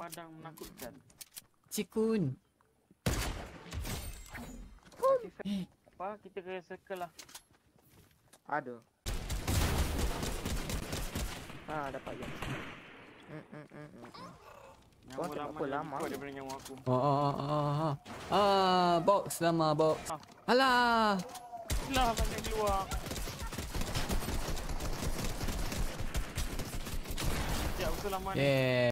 padang menakutkan. Cikun. Kun. Apa kita kena circle lah. Ada. Ha ah, dapat je. Hmm hmm hmm. Kau tak lama. Kau dia nyawa aku. Oh oh oh oh. Ah box lama box. Ah. Alah. Lah banyak keluar. Ya, aku selamat. Yeah.